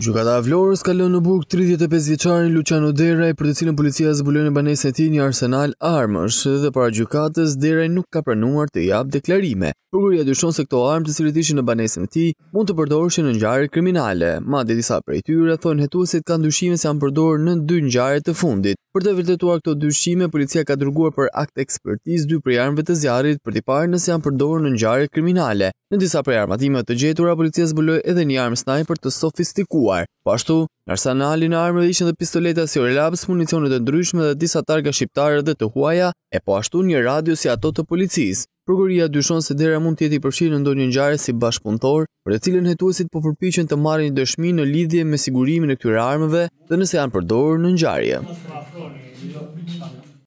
Gjukata Vlorës ka lënë në burg 35 vjeçarin Luciano Deraj, për të cilën policia zbuloi në banesën e tij një arsenal armësh dhe para gjykatës Deraj nuk ka pranuar të jap deklarime. Prokuroria dyshon se këto armë të cilët ishin në banesën e tij mund të përdoreshin në njare kriminale. Madje disa prej tyre thonë hetuesit kanë ndushime se janë përdorur në dy ngjarje të fundit. Për të vërtetuar këto dyshime, policia ka dërguar për akt ekspertiz dy prej armëve të zjarrit për t'i parë nëse janë përdorur në ngjarje kriminale. Në disa prej armatimeve të gjetura, policia zbuloi edhe një armë sniper të sofistikuar. Po ashtu, në arsenalin e armëve ishin dhe pistoleta si Orlabs, municione të ndryshme dhe disa targa shqiptare dhe të huaja, e po ashtu një radio si ato të policisë. Prokuroria dyshon se dera mund të jetë i përfshirë në ndonjë ngjarje si bashkëpunëtor, për të cilën hetuesit po përpiqen të marrin një dëshmi në lidhje me sigurimin e këtyre armëve dhe nëse janë përdorur në ngjarje.